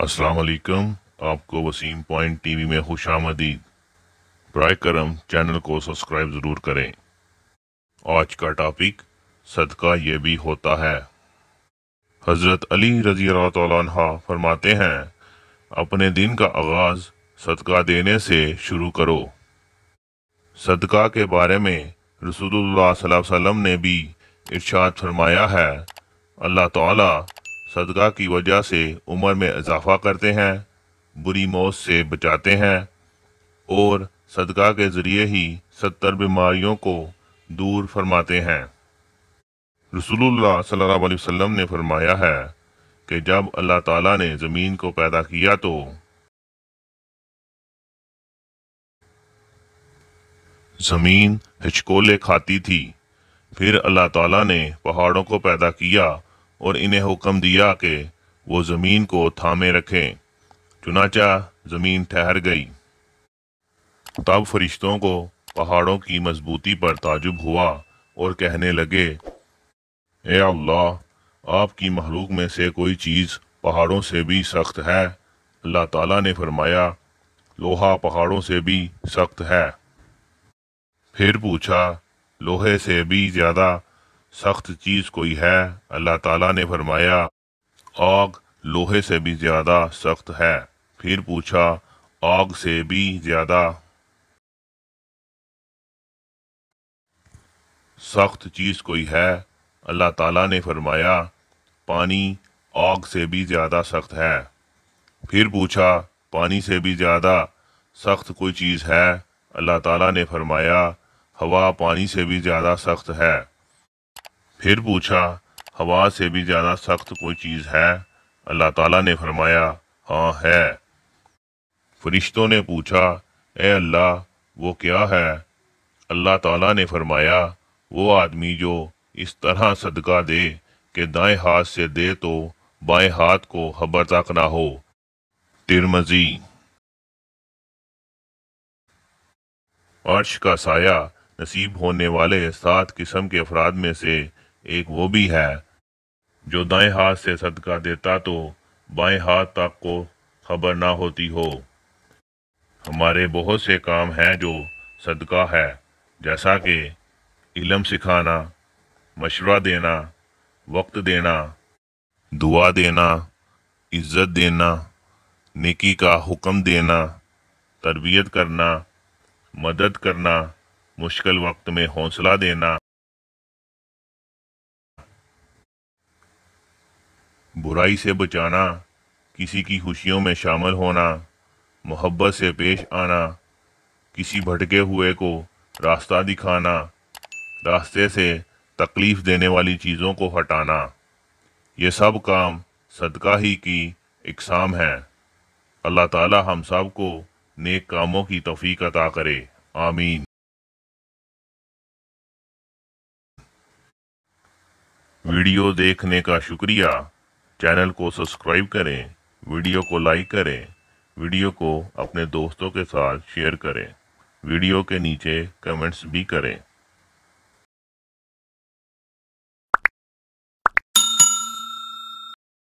अस्सलाम वालेकुम आपको वसीम पॉइंट टीवी में खुश आमदीद ब्राय करम चैनल को सब्सक्राइब ज़रूर करें आज का टॉपिक सदका ये भी होता है हज़रत अली रजी तहा फरमाते हैं अपने दिन का आगाज़ सदका देने से शुरू करो सदका के बारे में रसूलुल्लाह सल्लल्लाहु अलैहि वसल्लम ने भी इरशाद फरमाया है अल्लाह ताला सदका की वजह से उम्र में इजाफा करते हैं बुरी मौत से बचाते हैं और सदका के ज़रिए ही सत्तर बीमारियों को दूर फरमाते हैं रसूलुल्लाह सल्लल्लाहु अलैहि वसल्लम ने फरमाया है कि जब अल्लाह ताला ने ज़मीन को पैदा किया तो ज़मीन हिचकोले खाती थी फिर अल्लाह ताला ने पहाड़ों को पैदा किया और इन्हें हुक्म दिया कि वो ज़मीन को थामे रखें चुनाचा ज़मीन ठहर गई तब फरिश्तों को पहाड़ों की मजबूती पर ताजुब हुआ और कहने लगे ए अल्लाह आपकी महलूक में से कोई चीज़ पहाड़ों से भी सख्त है अल्लाह ताला ने फरमाया लोहा पहाड़ों से भी सख्त है फिर पूछा लोहे से भी ज़्यादा सख्त चीज कोई है अल्लाह ताला ने फरमाया आग लोहे से भी ज्यादा सख्त है फिर पूछा आग से भी ज्यादा सख्त चीज कोई है अल्लाह ताला ने फरमाया पानी आग से भी ज्यादा सख्त है फिर पूछा पानी से भी ज्यादा सख्त कोई चीज है अल्लाह ताला ने फरमाया हवा पानी से भी ज्यादा सख्त है फिर पूछा हवा से भी ज़्यादा सख्त कोई चीज़ है अल्लाह ताला ने फरमाया हाँ है फरिश्तों ने पूछा ए अल्लाह वो क्या है अल्लाह ताला ने फरमाया वो आदमी जो इस तरह सदका दे कि दाएं हाथ से दे तो बाएं हाथ को हबर तक ना हो तिरमजी अर्श का साया नसीब होने वाले सात किस्म के अफराद में से एक वो भी है जो दाएं हाथ से सदका देता तो बाएं हाथ तक को खबर ना होती हो हमारे बहुत से काम हैं जो सदका है जैसा कि इलम सिखाना मशवरा देना वक्त देना दुआ देना इज़्ज़त देना निकी का हुक्म देना तरबियत करना मदद करना मुश्किल वक्त में हौसला देना बुराई से बचाना किसी की खुशियों में शामिल होना मोहब्बत से पेश आना किसी भटके हुए को रास्ता दिखाना रास्ते से तकलीफ़ देने वाली चीज़ों को हटाना ये सब काम सदका ही की इकसाम है अल्लाह ताला हम सब को नेक कामों की तफीक अता करे आमीन वीडियो देखने का शुक्रिया चैनल को सब्सक्राइब करें वीडियो को लाइक करें वीडियो को अपने दोस्तों के साथ शेयर करें वीडियो के नीचे कमेंट्स भी करें